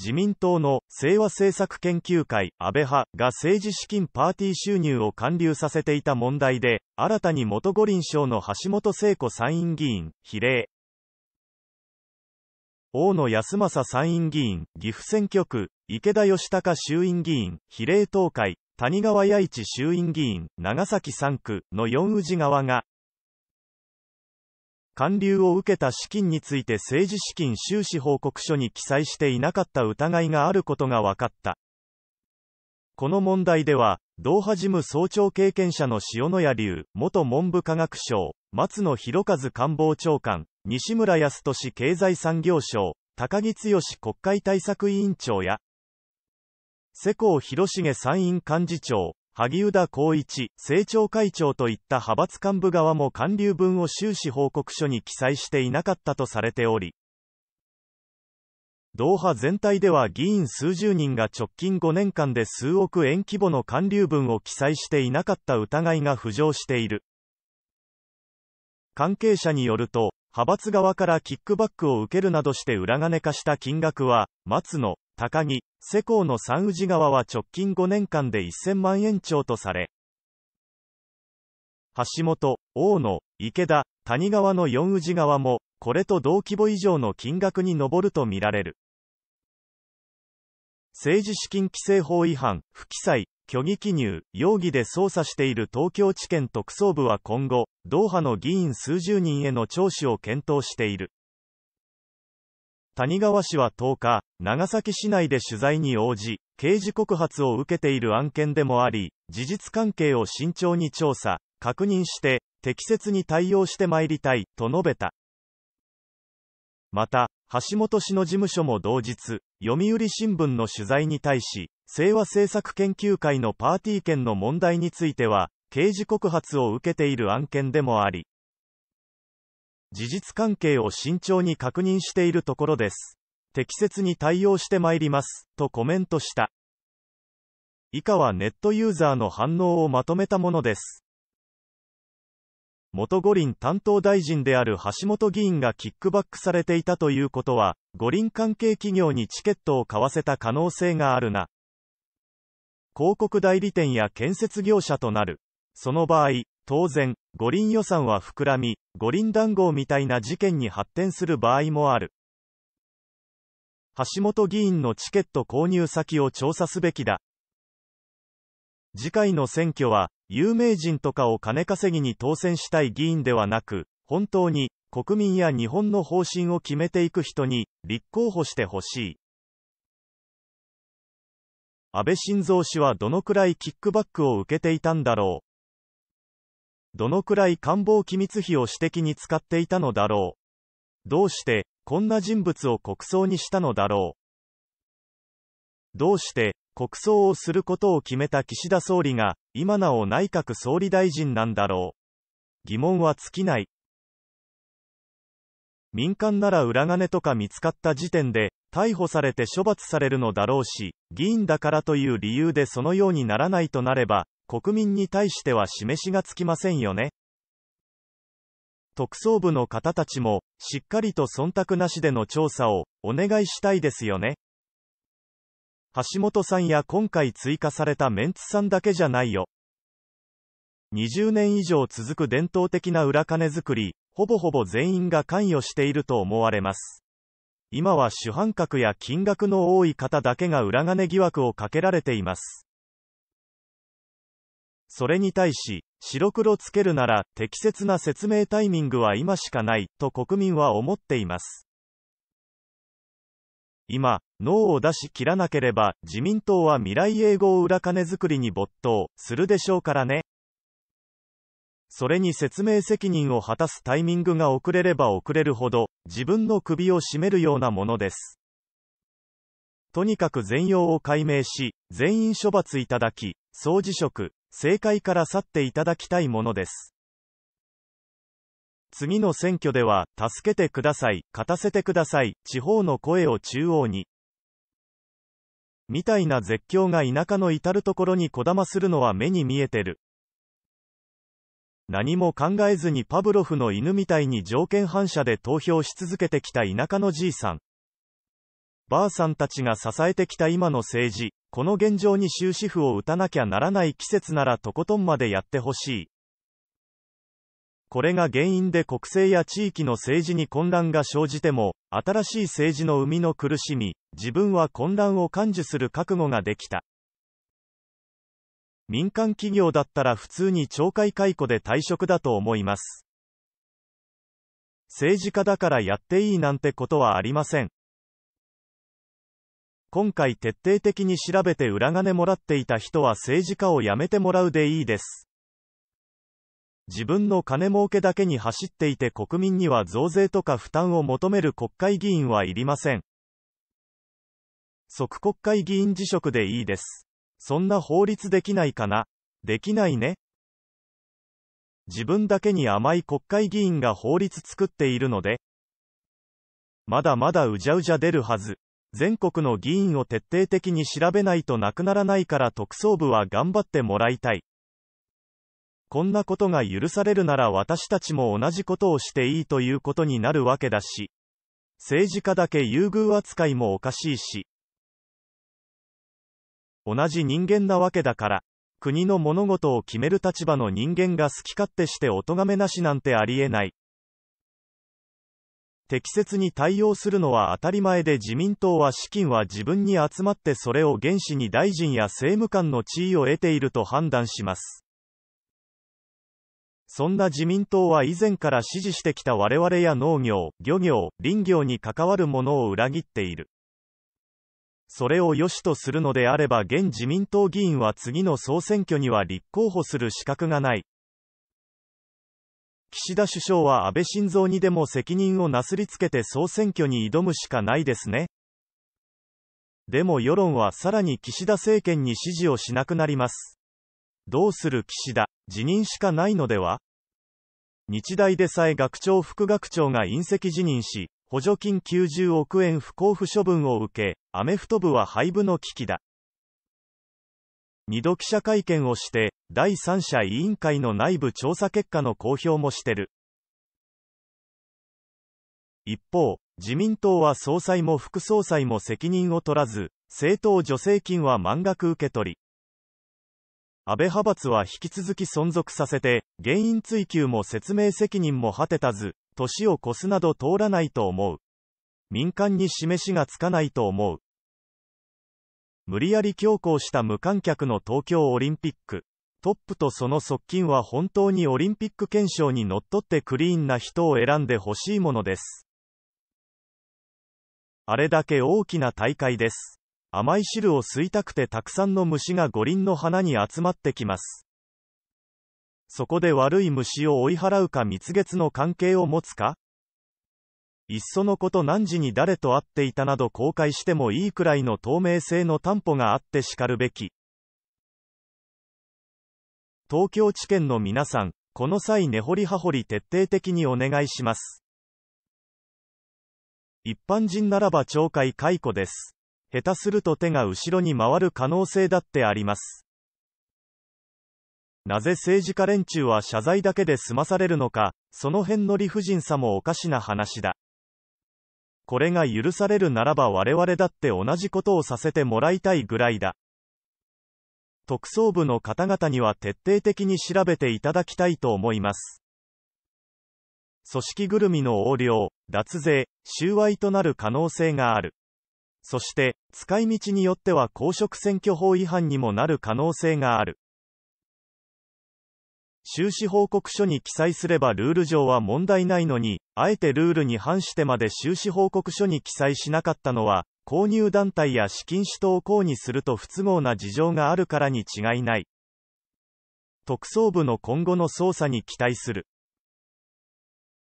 自民党の清和政策研究会安倍派が政治資金パーティー収入を還流させていた問題で、新たに元五輪賞の橋本聖子参院議員、比例。大野康政参院議員、岐阜選挙区、池田義孝衆院議員、比例東海、谷川弥一衆院議員、長崎3区の4宇治側が、還流を受けた資金について政治資金収支報告書に記載していなかった疑いがあることが分かった。この問題では、ドーハ事務総長経験者の塩野谷流、元文部科学省、松野博一官房長官、西村康稔経済産業省、高木剛国会対策委員長や、世耕弘重参院幹事長、萩生田光一、政調会長といった派閥幹部側も官流分を収支報告書に記載していなかったとされており、同派全体では議員数十人が直近5年間で数億円規模の官流分を記載していなかった疑いが浮上している。関係者によると、派閥側からキックバックを受けるなどして裏金化した金額は、松野高木、世耕の産氏側は直近5年間で1000万円超とされ、橋本、大野、池田、谷川の4氏側も、これと同規模以上の金額に上るとみられる。政治資金規正法違反、不記載、虚偽記入、容疑で捜査している東京地検特捜部は今後、ドーハの議員数十人への聴取を検討している。谷川氏は10日、長崎市内で取材に応じ、刑事告発を受けている案件でもあり、事実関係を慎重に調査、確認して、適切に対応してまいりたい、と述べた。また、橋本氏の事務所も同日、読売新聞の取材に対し、清和政策研究会のパーティー券の問題については、刑事告発を受けている案件でもあり、事実関係を慎重に確認しているところです。適切に対応してまいります、とコメントした。以下はネットユーザーの反応をまとめたものです。元五輪担当大臣である橋本議員がキックバックされていたということは、五輪関係企業にチケットを買わせた可能性があるな。広告代理店や建設業者となる。その場合、当然、五輪予算は膨らみ、五輪談合みたいな事件に発展する場合もある。橋本議員のチケット購入先を調査すべきだ。次回の選挙は、有名人とかを金稼ぎに当選したい議員ではなく、本当に、国民や日本の方針を決めていく人に、立候補してほしい。安倍晋三氏はどのくらいキックバックを受けていたんだろう。どのくらい官房機密費を私的に使っていたのだろう。どうして、こんな人物を国葬にしたのだろう。どうして、国葬をすることを決めた岸田総理が、今なお内閣総理大臣なんだろう。疑問は尽きない。民間なら裏金とか見つかった時点で、逮捕されて処罰されるのだろうし、議員だからという理由でそのようにならないとなれば、国民に対しては示しがつきませんよね。特捜部の方たちも、しっかりと忖度なしでの調査を、お願いしたいですよね。橋本さんや今回追加されたメンツさんだけじゃないよ。20年以上続く伝統的な裏金作り、ほぼほぼ全員が関与していると思われます。今は主犯格や金額の多い方だけが裏金疑惑をかけられています。それに対し、白黒つけるなら、適切な説明タイミングは今しかない、と国民は思っています。今、脳を出し切らなければ、自民党は未来永劫裏金作りに没頭、するでしょうからね。それに説明責任を果たすタイミングが遅れれば遅れるほど、自分の首を絞めるようなものです。とにかく全容を解明し、全員処罰いただき、総辞職、政界から去っていただきたいものです。次の選挙では、助けてください、勝たせてください、地方の声を中央に。みたいな絶叫が田舎の至るところにこだまするのは目に見えてる。何も考えずにパブロフの犬みたいに条件反射で投票し続けてきた田舎のじいさん。ばあさんたちが支えてきた今の政治、この現状に終止符を打たなきゃならない季節ならとことんまでやってほしい。これが原因で国政や地域の政治に混乱が生じても、新しい政治の生みの苦しみ、自分は混乱を感受する覚悟ができた。民間企業だったら普通に懲戒解雇で退職だと思います。政治家だからやっていいなんてことはありません。今回徹底的に調べて裏金もらっていた人は政治家を辞めてもらうでいいです。自分の金儲けだけに走っていて国民には増税とか負担を求める国会議員はいりません。即国会議員辞職でいいです。そんな法律できないかなできないね。自分だけに甘い国会議員が法律作っているので、まだまだうじゃうじゃ出るはず。全国の議員を徹底的に調べないとなくならないから特捜部は頑張ってもらいたい。こんなことが許されるなら私たちも同じことをしていいということになるわけだし、政治家だけ優遇扱いもおかしいし、同じ人間なわけだから、国の物事を決める立場の人間が好き勝手してお咎めなしなんてありえない。適切に対応するのは当たり前で自民党は資金は自分に集まってそれを原資に大臣や政務官の地位を得ていると判断します。そんな自民党は以前から支持してきた我々や農業、漁業、林業に関わるものを裏切っている。それを良しとするのであれば現自民党議員は次の総選挙には立候補する資格がない。岸田首相は安倍晋三にでも責任をなすりつけて総選挙に挑むしかないですね。でも世論はさらに岸田政権に支持をしなくなります。どうする岸田、辞任しかないのでは日大でさえ学長副学長が引責辞任し、補助金90億円不交付処分を受け、アメフト部は廃部の危機だ。2度記者会見をして、第三者委員会の内部調査結果の公表もしてる。一方、自民党は総裁も副総裁も責任を取らず、政党助成金は満額受け取り。安倍派閥は引き続き存続させて、原因追及も説明責任も果てたず、年を越すなど通らないと思う。民間に示しがつかないと思う。無理やり強行した無観客の東京オリンピック。トップとその側近は本当にオリンピック憲章にのっとってクリーンな人を選んでほしいものです。あれだけ大きな大会です。甘い汁を吸いたくてたくさんの虫が五輪の花に集まってきます。そこで悪い虫を追い払うか蜜月の関係を持つかいっそのこと何時に誰と会っていたなど公開してもいいくらいの透明性の担保があってしかるべき。東京地検の皆さん、この際根掘り葉掘り徹底的にお願いします。一般人ならば懲戒解雇です。下手すると手が後ろに回る可能性だってあります。なぜ政治家連中は謝罪だけで済まされるのか、その辺の理不尽さもおかしな話だ。これが許されるならば我々だって同じことをさせてもらいたいぐらいだ。特捜部の方々には徹底的に調べていただきたいと思います。組織ぐるみの横領、脱税、収賄となる可能性がある。そして、使い道によっては公職選挙法違反にもなる可能性がある。収支報告書に記載すればルール上は問題ないのに、あえてルールに反してまで収支報告書に記載しなかったのは、購入団体や資金主を公にすると不都合な事情があるからに違いない。特捜部の今後の捜査に期待する。